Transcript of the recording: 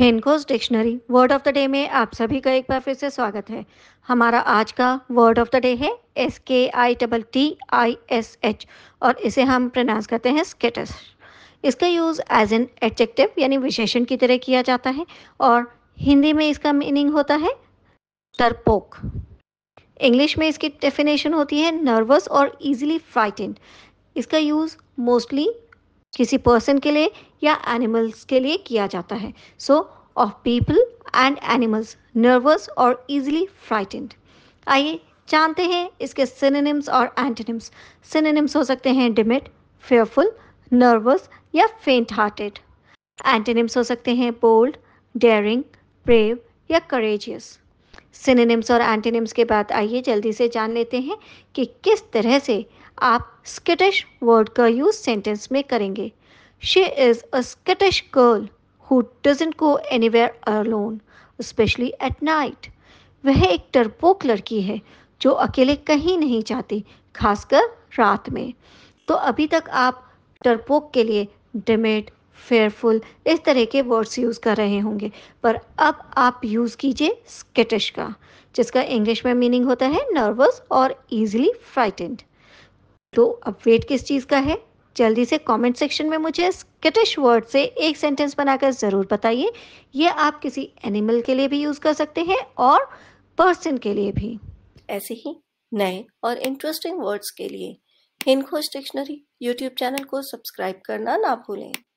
हेनकोस dictionary word of the day में आप सभी का एक बार फिर से स्वागत है हमारा आज का वर्ड ऑफ द डे है S K I double T I S H और इसे हम प्रनाउंस करते हैं स्केटस इसका यूज़ एज एन एडजेक्टिव यानी विशेषण की तरह किया जाता है और हिंदी में इसका मीनिंग होता है तरपोक इंग्लिश में इसकी डेफिनेशन होती है नर्वस और इजिली फ्राइटेंड इसका यूज़ मोस्टली किसी पर्सन के लिए या एनिमल्स के लिए किया जाता है so of people and animals nervous और इजिली फ्राइटेंड आइए जानते हैं इसके सिनेनिम्स और एंटनिम्स सिनेनिम्स हो सकते हैं डिमिट फेयरफुल नर्वस या फेंट हार्टेड एंटनिम्स हो सकते हैं बोल्ड डेयरिंग ब्रेव या करेजियस सिनेम्स और एंटीनिम्स के बाद आइए जल्दी से जान लेते हैं कि किस तरह से आप स्किटिश वर्ड का यूज सेंटेंस में करेंगे she is a skittish girl who doesn't go anywhere alone especially at night वह एक डरपोक लड़की है जो अकेले कहीं नहीं जाती खासकर रात में तो अभी तक आप डरपोक के लिए डिमेट फेयरफुल इस तरह के वर्ड्स यूज़ कर रहे होंगे पर अब आप यूज़ कीजिए स्केटिश का जिसका इंग्लिश में मीनिंग होता है नर्वस और ईजिली फ्राइटेंड तो अब वेट किस चीज़ का है जल्दी से कमेंट सेक्शन में मुझे स्केटिश वर्ड से एक सेंटेंस बनाकर ज़रूर बताइए ये आप किसी एनिमल के लिए भी यूज़ कर सकते हैं और पर्सन के लिए भी ऐसे ही नए और इंटरेस्टिंग वर्ड्स के लिए हिंदोज डिक्शनरी यूट्यूब चैनल को सब्सक्राइब करना ना भूलें